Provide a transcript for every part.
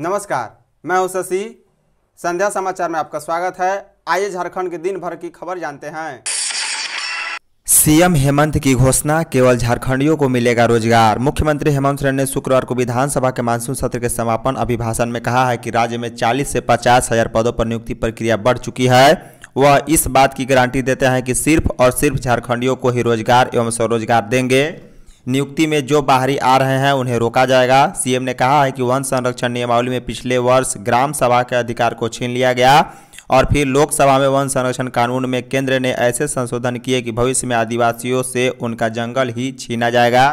नमस्कार मैं हूं शशि संध्या समाचार में आपका स्वागत है आइए झारखंड के दिन भर की खबर जानते हैं सीएम हेमंत की घोषणा केवल झारखंडियों को मिलेगा रोजगार मुख्यमंत्री हेमंत सोरेन ने शुक्रवार को विधानसभा के मानसून सत्र के समापन अभिभाषण में कहा है कि राज्य में 40 से पचास हजार पदों पर नियुक्ति प्रक्रिया बढ़ चुकी है वह इस बात की गारंटी देते हैं कि सिर्फ और सिर्फ झारखंडियों को ही रोजगार एवं स्वरोजगार देंगे नियुक्ति में जो बाहरी आ रहे हैं उन्हें रोका जाएगा सीएम ने कहा है कि वन संरक्षण नियमावली में पिछले वर्ष ग्राम सभा के अधिकार को छीन लिया गया और फिर लोकसभा में वन संरक्षण कानून में केंद्र ने ऐसे संशोधन किए कि भविष्य में आदिवासियों से उनका जंगल ही छीना जाएगा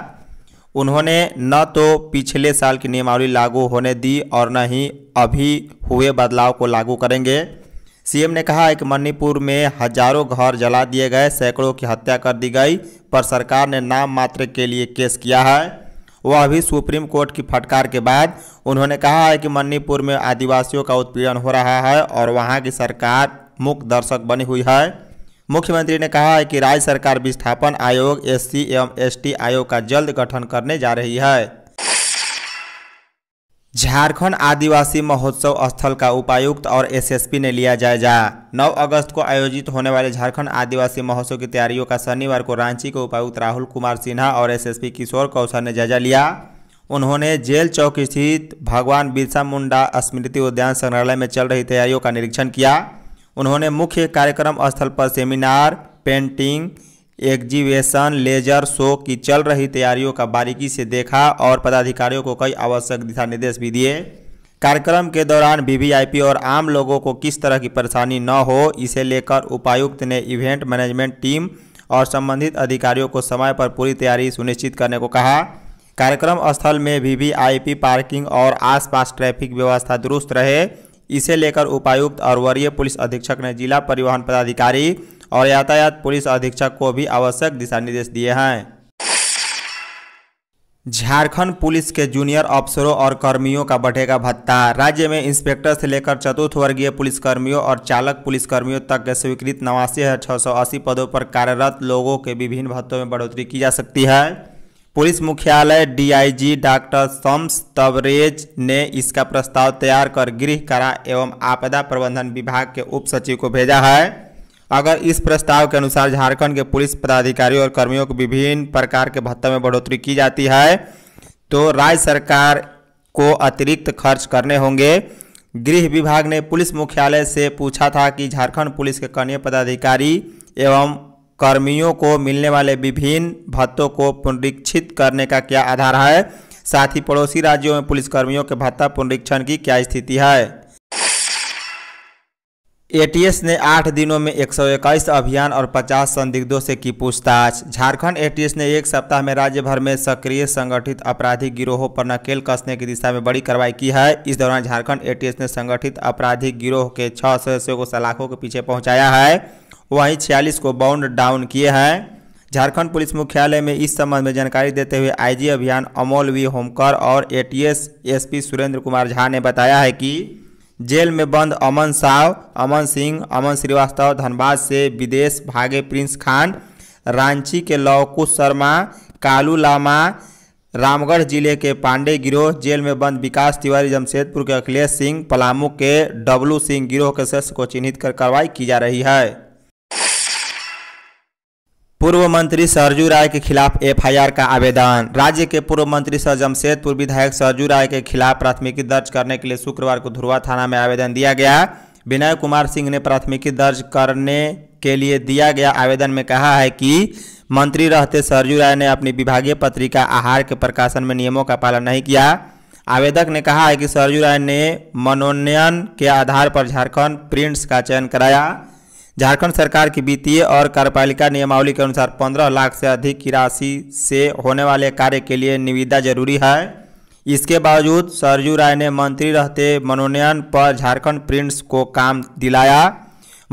उन्होंने न तो पिछले साल की नियमावली लागू होने दी और न ही अभी हुए बदलाव को लागू करेंगे सीएम ने कहा है कि मणिपुर में हजारों घर जला दिए गए सैकड़ों की हत्या कर दी गई पर सरकार ने नाम मात्र के लिए केस किया है वह भी सुप्रीम कोर्ट की फटकार के बाद उन्होंने कहा है कि मणिपुर में आदिवासियों का उत्पीड़न हो रहा है और वहां की सरकार मुक दर्शक बनी हुई है मुख्यमंत्री ने कहा है कि राज्य सरकार विस्थापन आयोग एस सी एवं एस आयोग का जल्द गठन करने जा रही है झारखंड आदिवासी महोत्सव स्थल का उपायुक्त और एसएसपी ने लिया जायजा 9 अगस्त को आयोजित होने वाले झारखंड आदिवासी महोत्सव की तैयारियों का शनिवार को रांची के उपायुक्त राहुल कुमार सिन्हा और एसएसपी किशोर कौशल ने जायजा लिया उन्होंने जेल चौक स्थित भगवान बिरसा मुंडा स्मृति उद्यान संग्रहालय में चल रही तैयारियों का निरीक्षण किया उन्होंने मुख्य कार्यक्रम स्थल पर seminar painting exhibition laser show की चल रही तैयारियों का बारीकी से देखा और पदाधिकारियों को कई आवश्यक दिशा निर्देश भी दिए कार्यक्रम के दौरान वीवीआईपी और आम लोगों को किस तरह की परेशानी न हो इसे लेकर उपायुक्त ने इवेंट मैनेजमेंट टीम और संबंधित अधिकारियों को समय पर पूरी तैयारी सुनिश्चित करने को कहा कार्यक्रम स्थल में वीवीआईपी पार्किंग और आसपास ट्रैफिक व्यवस्था दुरुस्त रहे इसे लेकर उपायुक्त और वरीय पुलिस अधीक्षक ने जिला परिवहन पदाधिकारी और यातायात पुलिस अधीक्षक को भी आवश्यक दिशा निर्देश दिए हैं झारखंड पुलिस के जूनियर अफसरों और कर्मियों का बढ़ेगा भत्ता राज्य में इंस्पेक्टर से लेकर चतुर्थ वर्गीय पुलिसकर्मियों और चालक पुलिसकर्मियों तक के स्वीकृत नवासी हज़ार छः सौ अस्सी पदों पर कार्यरत लोगों के विभिन्न भत्तों में बढ़ोतरी की जा सकती है पुलिस मुख्यालय डीआईजी डॉक्टर शम्स तबरेज ने इसका प्रस्ताव तैयार कर गृह कारा एवं आपदा प्रबंधन विभाग के उप सचिव को भेजा है अगर इस प्रस्ताव के अनुसार झारखंड के पुलिस पदाधिकारियों और कर्मियों को विभिन्न प्रकार के भत्तों में बढ़ोतरी की जाती है तो राज्य सरकार को अतिरिक्त खर्च करने होंगे गृह विभाग ने पुलिस मुख्यालय से पूछा था कि झारखंड पुलिस के कनीय पदाधिकारी एवं कर्मियों को मिलने वाले विभिन्न भत्तों को पुनरीक्षित करने का क्या आधार है साथ ही पड़ोसी राज्यों में पुलिसकर्मियों के भत्ता पुनरीक्षण की क्या स्थिति है एटीएस ने आठ दिनों में इक्कीस अभियान और 50 संदिग्धों से की पूछताछ झारखंड एटीएस ने एक सप्ताह में राज्य भर में सक्रिय संगठित अपराधी गिरोहों पर नकेल कसने की दिशा में बड़ी कार्रवाई की है इस दौरान झारखंड एटीएस ने संगठित अपराधी गिरोह के छह सदस्यों को सलाखों के पीछे पहुंचाया है वहीं छियालीस को बाउंड डाउन किए हैं झारखंड पुलिस मुख्यालय में इस संबंध में जानकारी देते हुए आईजी अभियान अमोल वी होमकर और एटीएस एसपी सुरेंद्र कुमार झा ने बताया है कि जेल में बंद अमन साव अमन सिंह अमन श्रीवास्तव धनबाद से विदेश भागे प्रिंस खान रांची के लवकुश शर्मा कालू लामा रामगढ़ जिले के पांडे गिरोह जेल में बंद विकास तिवारी जमशेदपुर के अखिलेश सिंह पलामू के डब्लू सिंह गिरोह के सदस्य को चिन्हित कर कार्रवाई की जा रही है पूर्व मंत्री सरजू राय के खिलाफ एफआईआर का आवेदन राज्य के पूर्व मंत्री सर जमशेदपुर विधायक सरजू राय के खिलाफ प्राथमिकी दर्ज करने के लिए शुक्रवार को धुरवा थाना में आवेदन दिया गया विनय कुमार सिंह ने प्राथमिकी दर्ज करने के लिए दिया गया आवेदन में कहा है कि मंत्री रहते सरजू राय ने अपनी विभागीय पत्रिका आहार के प्रकाशन में नियमों का पालन नहीं किया आवेदक ने कहा है कि सरजू राय ने मनोनयन के आधार पर झारखंड प्रिंट्स का चयन कराया झारखंड सरकार की वित्तीय और कार्यपालिका नियमावली के अनुसार 15 लाख से अधिक की राशि से होने वाले कार्य के लिए निविदा जरूरी है इसके बावजूद सरजू राय ने मंत्री रहते मनोनयन पर झारखंड प्रिंट्स को काम दिलाया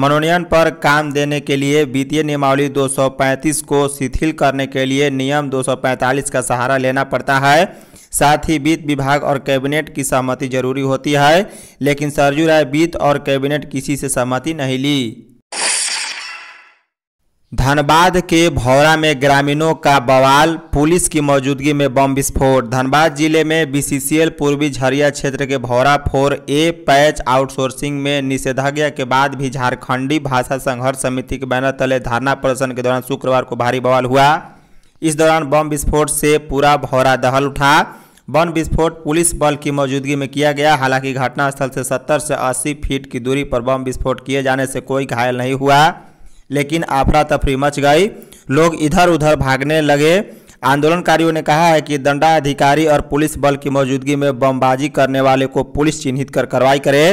मनोनयन पर काम देने के लिए वित्तीय नियमावली 235 को शिथिल करने के लिए नियम 245 का सहारा लेना पड़ता है साथ ही वित्त विभाग और कैबिनेट की सहमति जरूरी होती है लेकिन सरजू राय वित्त और कैबिनेट किसी से सहमति नहीं ली धनबाद के भौरा में ग्रामीणों का बवाल पुलिस की मौजूदगी में बम विस्फोट धनबाद जिले में बीसीसीएल पूर्वी झरिया क्षेत्र के भौरा फोर ए पैच आउटसोर्सिंग में निषेधाज्ञा के बाद भी झारखंडी भाषा संघर्ष समिति के बैनर तले धरना प्रदर्शन के दौरान शुक्रवार को भारी बवाल हुआ इस दौरान बम विस्फोट से पूरा भौरा दहल उठा बम विस्फोट पुलिस बल की मौजूदगी में किया गया हालांकि घटनास्थल से सत्तर से अस्सी फीट की दूरी पर बम विस्फोट किए जाने से कोई घायल नहीं हुआ लेकिन आफरा तफरी मच गई लोग इधर उधर भागने लगे आंदोलनकारियों ने कहा है कि दंडाधिकारी और पुलिस बल की मौजूदगी में बमबाजी करने वाले को पुलिस चिन्हित कर कार्रवाई करे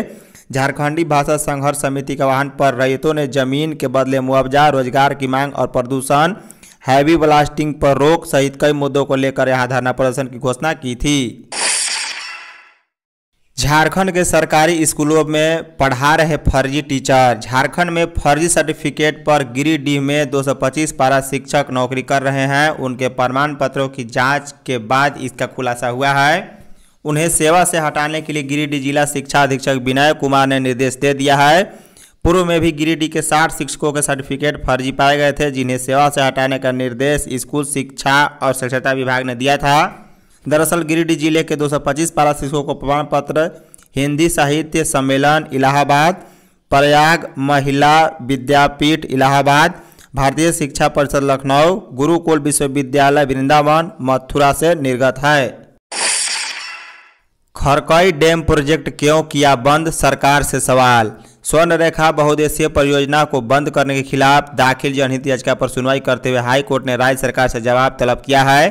झारखंडी भाषा संघर्ष समिति के वाहन पर रैतों ने जमीन के बदले मुआवजा रोजगार की मांग और प्रदूषण हैवी ब्लास्टिंग पर रोक सहित कई मुद्दों को लेकर यहां धरना प्रदर्शन की घोषणा की थी झारखंड के सरकारी स्कूलों में पढ़ा रहे फर्जी टीचर झारखंड में फर्जी सर्टिफिकेट पर गिरिडीह में 225 पारा शिक्षक नौकरी कर रहे हैं उनके प्रमाण पत्रों की जांच के बाद इसका खुलासा हुआ है उन्हें सेवा से हटाने के लिए गिरिडीह जिला शिक्षा अधीक्षक विनय कुमार ने निर्देश दे दिया है पूर्व में भी गिरिडीह के साठ शिक्षकों के सर्टिफिकेट फर्जी पाए गए थे जिन्हें सेवा से हटाने का निर्देश स्कूल शिक्षा और स्वच्छता विभाग ने दिया था दरअसल गिरिडीह जिले के 225 पारा शिक्षकों को प्रमाण पत्र हिंदी साहित्य सम्मेलन इलाहाबाद प्रयाग महिला विद्यापीठ इलाहाबाद भारतीय शिक्षा परिषद लखनऊ गुरुकुल विश्वविद्यालय वृंदावन मथुरा से निर्गत है खरकई डैम प्रोजेक्ट क्यों किया बंद सरकार से सवाल स्वर्णरेखा बहुदेशीय परियोजना को बंद करने के खिलाफ दाखिल जनहित याचिका पर सुनवाई करते हुए हाईकोर्ट ने राज्य सरकार से जवाब तलब किया है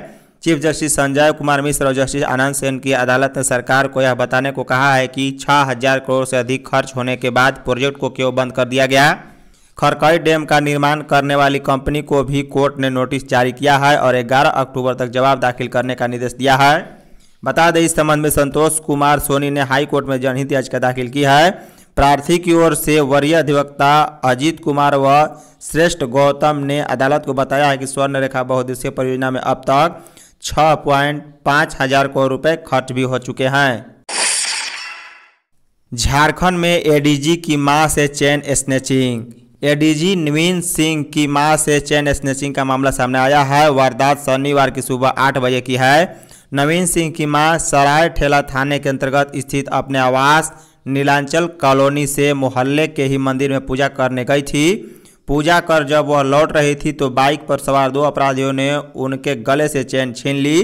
चीफ जस्टिस संजय कुमार मिश्र और जस्टिस आनंद सेन की अदालत ने सरकार को यह बताने को कहा है कि छह हजार करोड़ से अधिक खर्च होने के बाद प्रोजेक्ट को क्यों बंद कर दिया गया खरकई डैम का निर्माण करने वाली कंपनी को भी कोर्ट ने नोटिस जारी किया है और ग्यारह अक्टूबर तक जवाब दाखिल करने का निर्देश दिया है बता दें इस संबंध में संतोष कुमार सोनी ने हाई कोर्ट में जनहित याचिका दाखिल की है प्रार्थी की ओर से वरीय अधिवक्ता अजीत कुमार व श्रेष्ठ गौतम ने अदालत को बताया है कि स्वर्ण रेखा बहुद्देशीय परियोजना में अब तक छः पॉइंट पाँच हजार करोड़ रुपए खर्च भी हो चुके हैं झारखंड में एडीजी की मां से chain snatching ADG Naveen Singh की मां से चैन स्नेचिंग का मामला सामने आया है वारदात शनिवार की सुबह आठ बजे की है नवीन सिंह की मां सराय ठेला थाने के अंतर्गत स्थित अपने आवास नीलांचल कॉलोनी से मोहल्ले के ही मंदिर में पूजा करने गई थी पूजा कर जब वह लौट रही थी तो बाइक पर सवार दो अपराधियों ने उनके गले से चैन छीन ली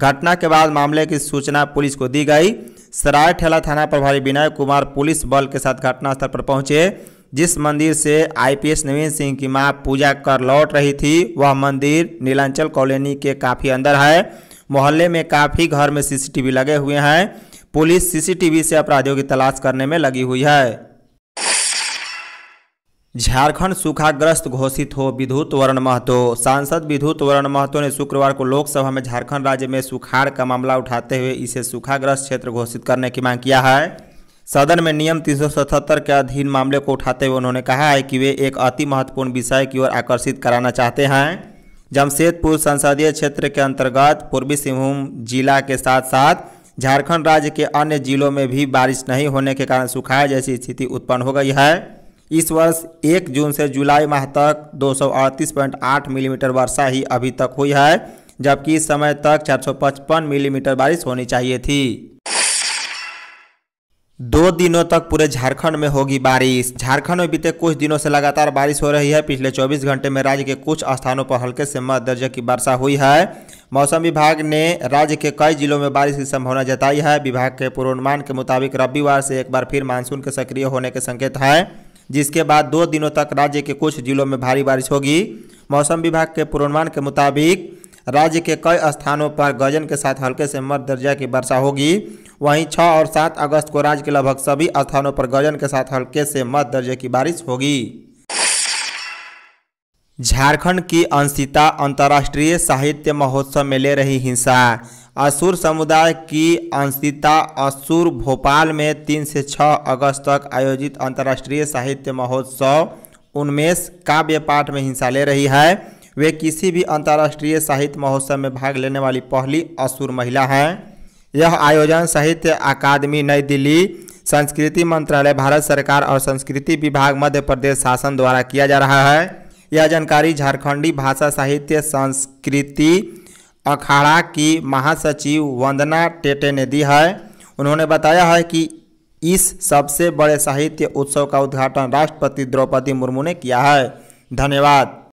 घटना के बाद मामले की सूचना पुलिस को दी गई सराय ठेला थाना प्रभारी विनय कुमार पुलिस बल के साथ घटनास्थल पर पहुंचे जिस मंदिर से आईपीएस नवीन सिंह की मां पूजा कर लौट रही थी वह मंदिर नीलांचल कॉलोनी के काफ़ी अंदर है मोहल्ले में काफ़ी घर में सीसीटीवी लगे हुए हैं पुलिस सीसीटीवी से अपराधियों की तलाश करने में लगी हुई है झारखंड सूखाग्रस्त घोषित हो विद्युत वरण महतो सांसद विद्युत वरण महतो ने शुक्रवार को लोकसभा में झारखंड राज्य में सुखाड़ का मामला उठाते हुए इसे सूखाग्रस्त क्षेत्र घोषित करने की मांग किया है सदन में नियम 377 के अधीन मामले को उठाते हुए उन्होंने कहा है कि वे एक अति महत्वपूर्ण विषय की ओर आकर्षित कराना चाहते हैं जमशेदपुर संसदीय क्षेत्र के अंतर्गत पूर्वी सिंहभूम जिला के साथ साथ झारखंड राज्य के अन्य जिलों में भी बारिश नहीं होने के कारण सुखाड़ जैसी स्थिति उत्पन्न हो गई है इस वर्ष एक जून से जुलाई माह तक दो मिलीमीटर वर्षा ही अभी तक हुई है जबकि इस समय तक 455 मिलीमीटर बारिश होनी चाहिए थी दो दिनों तक पूरे झारखंड में होगी बारिश झारखंड में बीते कुछ दिनों से लगातार बारिश हो रही है पिछले 24 घंटे में राज्य के कुछ स्थानों पर हल्के से मध्य दर्जे की वर्षा हुई है मौसम विभाग ने राज्य के कई जिलों में बारिश की संभावना जताई है विभाग के पूर्वानुमान के मुताबिक रविवार से एक बार फिर मानसून के सक्रिय होने के संकेत हैं जिसके बाद दो दिनों तक राज्य के कुछ जिलों में भारी बारिश होगी मौसम विभाग के पूर्वानुमान के मुताबिक राज्य के कई स्थानों पर गजन के साथ हल्के से मध्य दर्जा की वर्षा होगी वहीं 6 और 7 अगस्त को राज्य के लगभग सभी स्थानों पर गजन के साथ हल्के से मध्य दर्जे की बारिश होगी झारखंड की अंशिता अंतर्राष्ट्रीय साहित्य महोत्सव में ले रही हिंसा असुर समुदाय की अंशिता असुर भोपाल में तीन से छः अगस्त तक आयोजित अंतर्राष्ट्रीय साहित्य महोत्सव उन्मेष काव्य पाठ में हिस्सा ले रही है वे किसी भी अंतर्राष्ट्रीय साहित्य महोत्सव में भाग लेने वाली पहली असुर महिला हैं यह आयोजन साहित्य अकादमी नई दिल्ली संस्कृति मंत्रालय भारत सरकार और संस्कृति विभाग मध्य प्रदेश शासन द्वारा किया जा रहा है यह जानकारी झारखंडी भाषा साहित्य संस्कृति अखाड़ा की महासचिव वंदना टेटे ने दी है उन्होंने बताया है कि इस सबसे बड़े साहित्य उत्सव का उद्घाटन राष्ट्रपति द्रौपदी मुर्मू ने किया है धन्यवाद